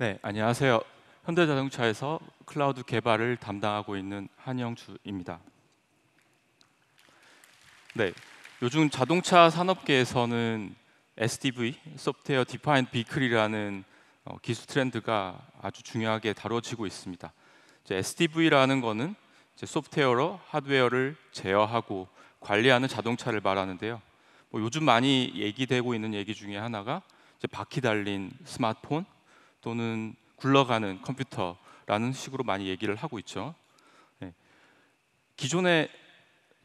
네, 안녕하세요. 현대자동차에서 클라우드 개발을 담당하고 있는 한영주입니다. 네, 요즘 자동차 산업계에서는 SDV, 소프트웨어 디파인드 비클이라는 어, 기술 트렌드가 아주 중요하게 다뤄지고 있습니다. SDV라는 것은 소프트웨어로 하드웨어를 제어하고 관리하는 자동차를 말하는데요. 뭐 요즘 많이 얘기되고 있는 얘기 중에 하나가 바퀴 달린 스마트폰 또는 굴러가는 컴퓨터라는 식으로 많이 얘기를 하고 있죠. 네. 예. 기존의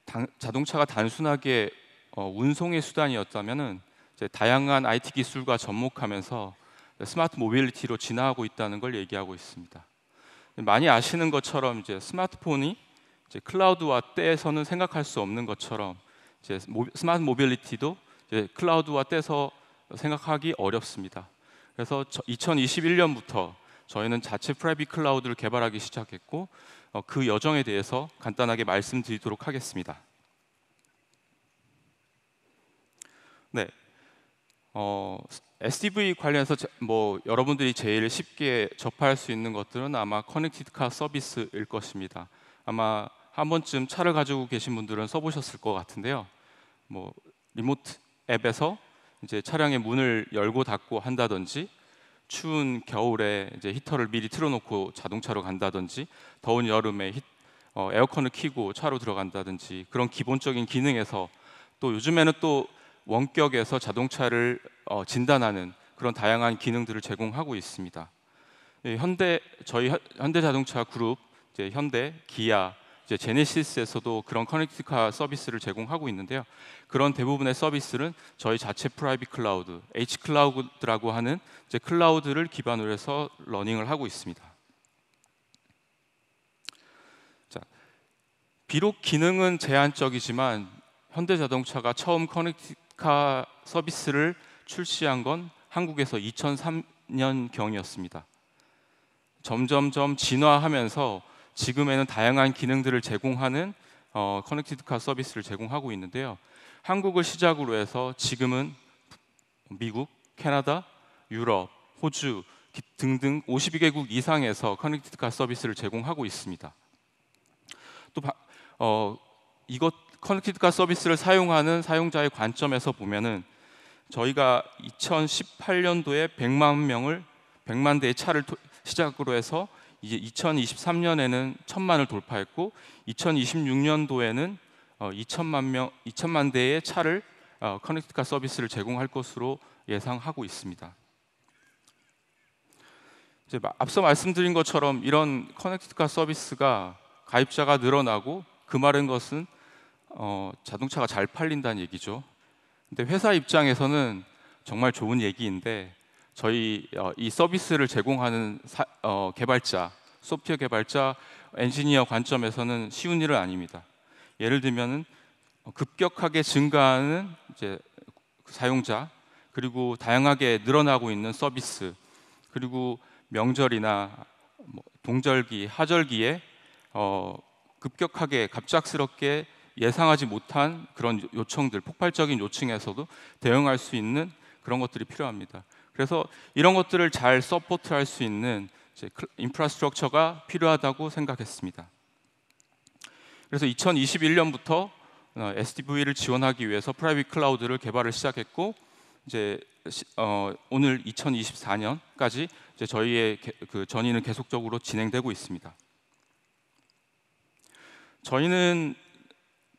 당, 자동차가 단순하게 어, 운송의 수단이었다면은 다양한 IT 기술과 접목하면서 스마트 모빌리티로 진화하고 있다는 걸 얘기하고 있습니다. 많이 아시는 것처럼 이제 스마트폰이 이제 클라우드와 떼서는 생각할 수 없는 것처럼 이제 모, 스마트 모빌리티도 이제 클라우드와 떼서 생각하기 어렵습니다. 그래서 2021년부터 저희는 자체 프라이빗 클라우드를 개발하기 시작했고 어, 그 여정에 대해서 간단하게 말씀드리도록 하겠습니다. 네, 어, SDV 관련해서 제, 뭐 여러분들이 제일 쉽게 접할 수 있는 것들은 아마 커넥티드카 서비스일 것입니다. 아마 한 번쯤 차를 가지고 계신 분들은 써보셨을 것 같은데요. 뭐 리모트 앱에서 이제 차량의 문을 열고 닫고 한다든지 추운 겨울에 이제 히터를 미리 틀어놓고 자동차로 간다든지 더운 여름에 히, 어, 에어컨을 켜고 차로 들어간다든지 그런 기본적인 기능에서 또 요즘에는 또 원격에서 자동차를 어, 진단하는 그런 다양한 기능들을 제공하고 있습니다. 예, 현대 저희 현대자동차 그룹 현대, 기아, 이제 제네시스에서도 그런 커넥티카 서비스를 제공하고 있는데요. 그런 대부분의 서비스는 저희 자체 프라이빗 클라우드, H 클라우드라고 하는 이제 클라우드를 기반으로 해서 러닝을 하고 있습니다. 자, 비록 기능은 제한적이지만 현대자동차가 처음 커넥티카 서비스를 출시한 건 한국에서 2003년 경이었습니다. 점점점 진화하면서 지금에는 다양한 기능들을 제공하는 어, 커넥티드카 서비스를 제공하고 있는데요. 한국을 시작으로 해서 지금은 미국, 캐나다, 유럽, 호주 등등 52개국 이상에서 커넥티드카 서비스를 제공하고 있습니다. 또 어, 이것 커넥티드카 서비스를 사용하는 사용자의 관점에서 보면은 저희가 2018년도에 100만 명을 100만 대의 차를 시작으로 해서 이제 2023년에는 천만을 돌파했고 2026년도에는 어, 2천만 명 2천만 대의 차를 어, 커넥트카 서비스를 제공할 것으로 예상하고 있습니다. 이제 앞서 말씀드린 것처럼 이런 커넥트카 서비스가 가입자가 늘어나고 그 말은 것은 어, 자동차가 잘 팔린다는 얘기죠. 근데 회사 입장에서는 정말 좋은 얘기인데 저희 어, 이 서비스를 제공하는 사, 어, 개발자, 소프트웨어 개발자, 엔지니어 관점에서는 쉬운 일은 아닙니다. 예를 들면은 급격하게 증가하는 이제 사용자 그리고 다양하게 늘어나고 있는 서비스 그리고 명절이나 뭐 동절기, 하절기에 어, 급격하게 갑작스럽게 예상하지 못한 그런 요청들, 폭발적인 요청에서도 대응할 수 있는 그런 것들이 필요합니다. 그래서 이런 것들을 잘 서포트할 수 있는 인프라스트럭처가 필요하다고 생각했습니다. 그래서 2021년부터 SDV를 어, 지원하기 위해서 프라이빗 클라우드를 개발을 시작했고 이제 어, 오늘 2024년까지 이제 저희의 개, 그 전이는 계속적으로 진행되고 있습니다. 저희는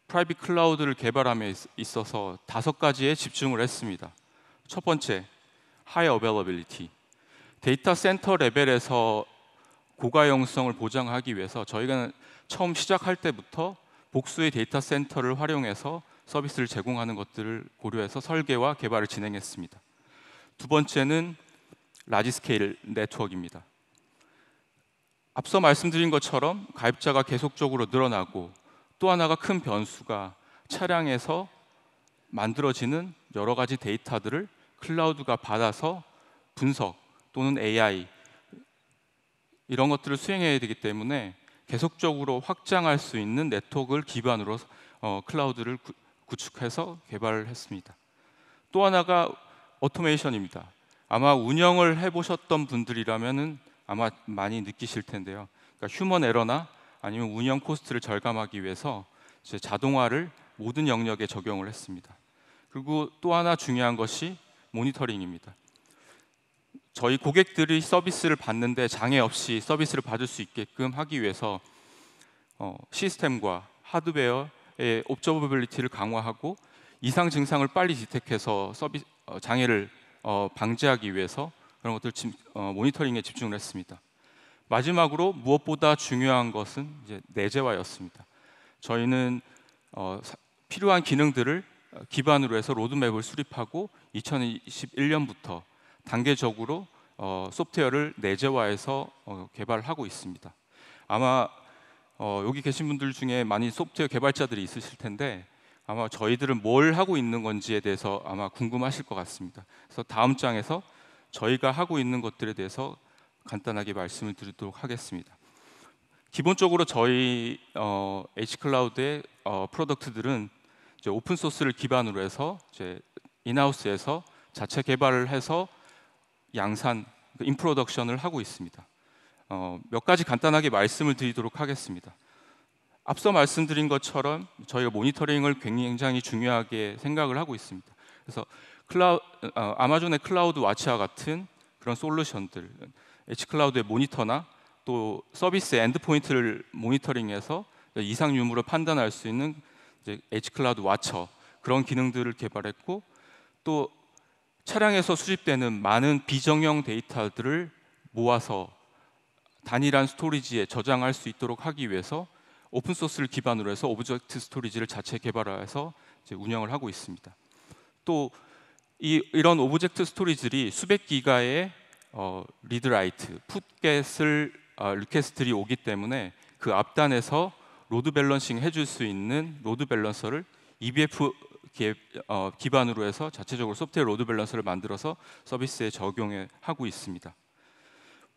프라이빗 클라우드를 개발함에 있어서 다섯 가지에 집중을 했습니다. 첫 번째, high availability 데이터 센터 레벨에서 고가용성을 보장하기 위해서 저희가 처음 시작할 때부터 복수의 데이터 센터를 활용해서 서비스를 제공하는 것들을 고려해서 설계와 개발을 진행했습니다. 두 번째는 라지 스케일 네트워크입니다. 앞서 말씀드린 것처럼 가입자가 계속적으로 늘어나고 또 하나가 큰 변수가 차량에서 만들어지는 여러 가지 데이터들을 클라우드가 받아서 분석 또는 AI 이런 것들을 수행해야 되기 때문에 계속적으로 확장할 수 있는 네트워크를 기반으로 어, 클라우드를 구, 구축해서 개발을 했습니다. 또 하나가 오토메이션입니다. 아마 운영을 해보셨던 분들이라면은 아마 많이 느끼실 텐데요. 그러니까 휴먼 에러나 아니면 운영 코스트를 절감하기 위해서 자동화를 모든 영역에 적용을 했습니다. 그리고 또 하나 중요한 것이 모니터링입니다. 저희 고객들이 서비스를 받는데 장애 없이 서비스를 받을 수 있게끔 하기 위해서 어, 시스템과 하드웨어의 옵저버빌리티를 강화하고 이상 증상을 빨리 디텍해서 서비스 어, 장애를 어, 방지하기 위해서 그런 것들 집, 어, 모니터링에 집중을 했습니다. 마지막으로 무엇보다 중요한 것은 이제 내재화였습니다. 저희는 어, 사, 필요한 기능들을 어, 기반으로 해서 로드맵을 수립하고 2021년부터 단계적으로 어, 소프트웨어를 내재화해서 어, 개발하고 있습니다. 아마 어, 여기 계신 분들 중에 많이 소프트웨어 개발자들이 있으실 텐데 아마 저희들은 뭘 하고 있는 건지에 대해서 아마 궁금하실 것 같습니다. 그래서 다음 장에서 저희가 하고 있는 것들에 대해서 간단하게 말씀을 드리도록 하겠습니다. 기본적으로 저희 어, H클라우드의 어, 프로덕트들은 오픈 소스를 기반으로 해서 인하우스에서 자체 개발을 해서 양산 그 인프로덕션을 하고 있습니다. 어, 몇 가지 간단하게 말씀을 드리도록 하겠습니다. 앞서 말씀드린 것처럼 저희가 모니터링을 굉장히 중요하게 생각을 하고 있습니다. 그래서 클라우, 어, 아마존의 클라우드 와치와 같은 그런 솔루션들, H 클라우드의 모니터나 또 서비스 엔드포인트를 모니터링해서 이상 유무를 판단할 수 있는 H 클라우드 와처 그런 기능들을 개발했고 또 차량에서 수집되는 많은 비정형 데이터들을 모아서 단일한 스토리지에 저장할 수 있도록 하기 위해서 오픈 소스를 기반으로 해서 오브젝트 스토리지를 자체 개발해서 운영을 하고 있습니다. 또 이, 이런 오브젝트 스토리지들이 수백 기가의 어, 리드라이트, 풋겟을 어, 리퀘스트들이 오기 때문에 그 앞단에서 로드 밸런싱 해줄 수 있는 로드 밸런서를 EBF 기, 어, 반으로 해서 자체적으로 소프트웨어 로드 밸런스를 만들어서 서비스에 적용해 하고 있습니다.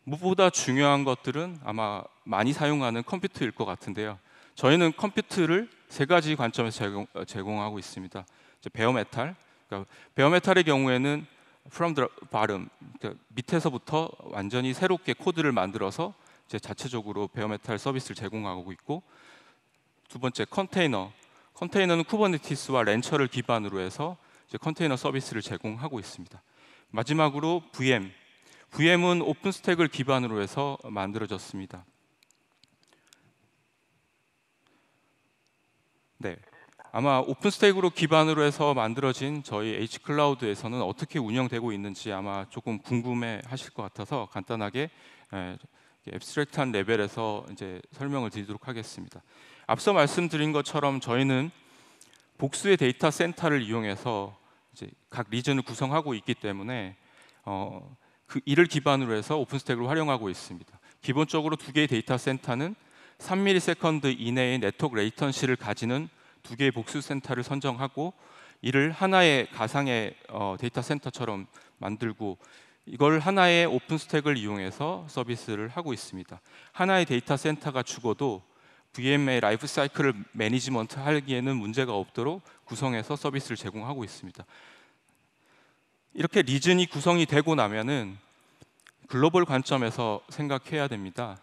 무엇보다 중요한 것들은 아마 많이 사용하는 컴퓨터일 것 같은데요. 저희는 컴퓨터를 세 가지 관점에서 제공, 어, 하고 있습니다. 베어 메탈, 그러니까 베어 메탈의 경우에는 from the bottom, 그러니까 밑에서부터 완전히 새롭게 코드를 만들어서 자체적으로 베어 메탈 서비스를 제공하고 있고 두 번째 컨테이너, 컨테이너는 쿠버네티스와 렌처를 기반으로 해서 컨테이너 서비스를 제공하고 있습니다. 마지막으로 VM. VM은 오픈스택을 기반으로 해서 만들어졌습니다. 네. 아마 오픈스택으로 기반으로 해서 만들어진 저희 H클라우드에서는 어떻게 운영되고 있는지 아마 조금 궁금해 하실 것 같아서 간단하게 에, 예, 앱스트랙트한 레벨에서 이제 설명을 드리도록 하겠습니다. 앞서 말씀드린 것처럼 저희는 복수의 데이터 센터를 이용해서 이제 각 리전을 구성하고 있기 때문에 어, 그 이를 기반으로 해서 오픈스택을 활용하고 있습니다. 기본적으로 두 개의 데이터 센터는 3ms 이내의 네트워크 레이턴시를 가지는 두 개의 복수 센터를 선정하고 이를 하나의 가상의 어, 데이터 센터처럼 만들고 이걸 하나의 오픈스택을 이용해서 서비스를 하고 있습니다. 하나의 데이터 센터가 죽어도 VMA 라이프 사이클을 매니지먼트 하기에는 문제가 없도록 구성해서 서비스를 제공하고 있습니다. 이렇게 리즌이 구성이 되고 나면은 글로벌 관점에서 생각해야 됩니다.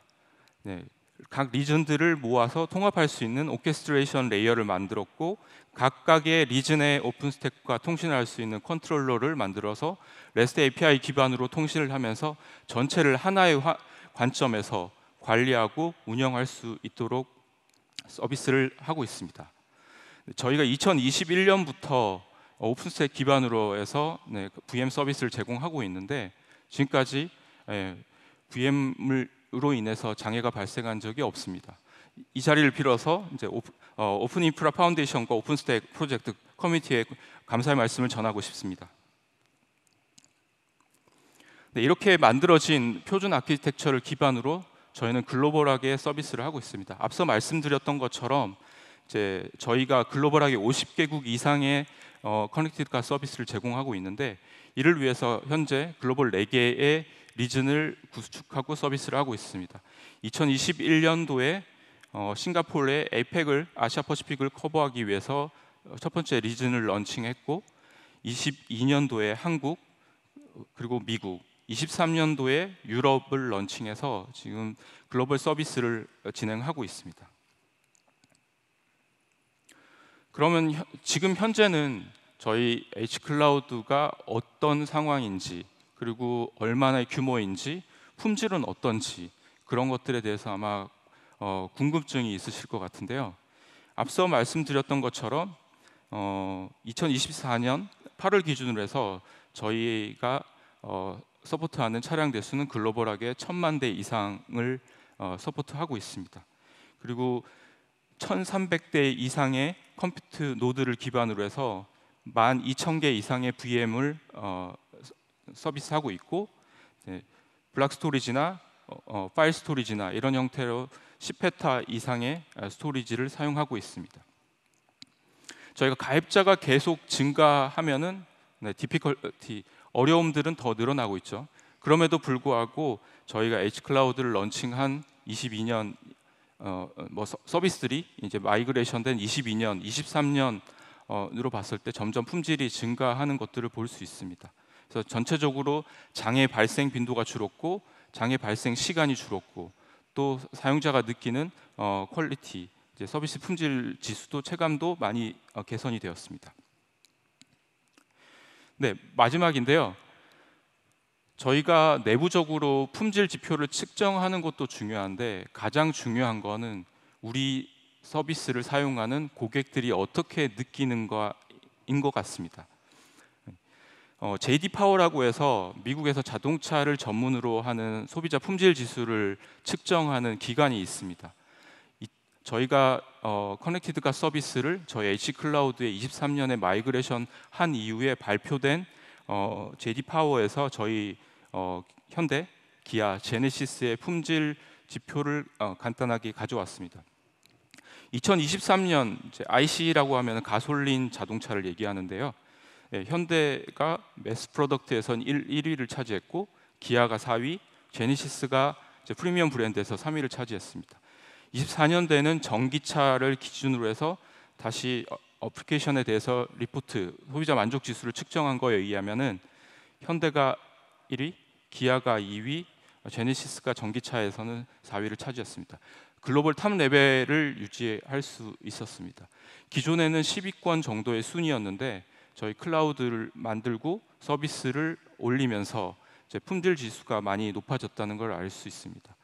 네, 각 리즌들을 모아서 통합할 수 있는 오케스트레이션 레이어를 만들었고 각각의 리즌의 오픈 스택과 통신할수 있는 컨트롤러를 만들어서 REST API 기반으로 통신을 하면서 전체를 하나의 관점에서 관리하고 운영할 수 있도록 서비스를 하고 있습니다. 네, 저희가 2021년부터 오픈스택 기반으로 해서 네, VM 서비스를 제공하고 있는데 지금까지 예, VM으로 인해서 장애가 발생한 적이 없습니다. 이 자리를 빌어서 이제 오프, 어, 오픈 인프라 파운데이션과 오픈스택 프로젝트 커뮤니티에 감사의 말씀을 전하고 싶습니다. 네, 이렇게 만들어진 표준 아키텍처를 기반으로 저희는 글로벌하게 서비스를 하고 있습니다. 앞서 말씀드렸던 것처럼 이제 저희가 글로벌하게 50개국 이상의 어, 커넥티드카 서비스를 제공하고 있는데 이를 위해서 현재 글로벌 4개의 리즌을 구축하고 서비스를 하고 있습니다. 2021년도에 어, 싱가포르의 에펙을 아시아 퍼시픽을 커버하기 위해서 어, 첫 번째 리즌을 런칭했고 22년도에 한국 그리고 미국 23년도에 유럽을 런칭해서 지금 글로벌 서비스를 진행하고 있습니다. 그러면 지금 현재는 저희 H클라우드가 어떤 상황인지 그리고 얼마나 규모인지 품질은 어떤지 그런 것들에 대해서 아마 어, 궁금증이 있으실 것 같은데요. 앞서 말씀드렸던 것처럼 어, 2024년 8월 기준으로 해서 저희가 어, 서포트하는 차량 대수는 글로벌하게 천만 대 이상을 어, 서포트하고 있습니다. 그리고 1,300대 이상의 컴퓨트 노드를 기반으로 해서 12,000개 이상의 VM을 어, 서비스하고 있고 네, 블락 스토리지나 어, 어, 파일 스토리지나 이런 형태로 10페타 이상의 아, 스토리지를 사용하고 있습니다. 저희가 가입자가 계속 증가하면은 네, 디피컬티 어, 어려움들은 더 늘어나고 있죠. 그럼에도 불구하고 저희가 H 클라우드를 런칭한 22년 어, 어, 뭐 서비스들이 이제 마이그레이션된 22년, 23년으로 어, 봤을 때 점점 품질이 증가하는 것들을 볼 수 있습니다. 그래서 전체적으로 장애 발생 빈도가 줄었고 장애 발생 시간이 줄었고 또 사용자가 느끼는 어, 퀄리티, 서비스 품질 지수도 체감도 많이 어, 개선이 되었습니다. 네, 마지막인데요. 저희가 내부적으로 품질 지표를 측정하는 것도 중요한데 가장 중요한 거는 우리 서비스를 사용하는 고객들이 어떻게 느끼는가인 것 같습니다. 어, JD 파워라고 해서 미국에서 자동차를 전문으로 하는 소비자 품질 지수를 측정하는 기관이 있습니다. 저희가 어, 커넥티드가 서비스를 저희 H 클라우드에 23년에 마이그레이션 한 이후에 발표된 어, JD 파워에서 저희 어, 현대, 기아, 제네시스의 품질 지표를 어, 간단하게 가져왔습니다. 2023년 IC라고 하면 가솔린 자동차를 얘기하는데요. 예, 현대가 매스 프로덕트에선 1, 1위를 차지했고 기아가 4위, 제네시스가 프리미엄 브랜드에서 3위를 차지했습니다. 24년대는 전기차를 기준으로 해서 다시 어플리케이션에 대해서 리포트 소비자 만족 지수를 측정한 거에 의하면은 현대가 1위, 기아가 2위, 제네시스가 전기차에서는 4위를 차지했습니다. 글로벌 탑 레벨을 유지할 수 있었습니다. 기존에는 10위권 정도의 순이었는데 저희 클라우드를 만들고 서비스를 올리면서 품질 지수가 많이 높아졌다는 걸 알 수 있습니다.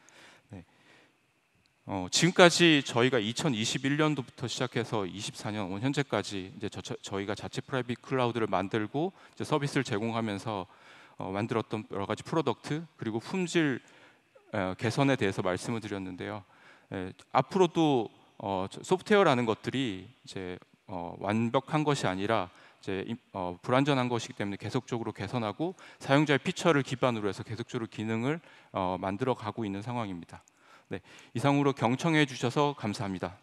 어, 지금까지 저희가 2021년도부터 시작해서 24년 뭐 현재까지 이제 저, 희가 자체 프라이빗 클라우드를 만들고 서비스를 제공하면서 어, 만들었던 여러 가지 프로덕트 그리고 품질 어, 개선에 대해서 말씀을 드렸는데요. 에, 예, 앞으로도 어, 소프트웨어라는 것들이 이제 어, 완벽한 것이 아니라 이제 어, 불완전한 것이기 때문에 계속적으로 개선하고 사용자의 피처를 기반으로 해서 계속적으로 기능을 만들어 가고 있는 상황입니다. 네, 이상으로 경청해 주셔서 감사합니다.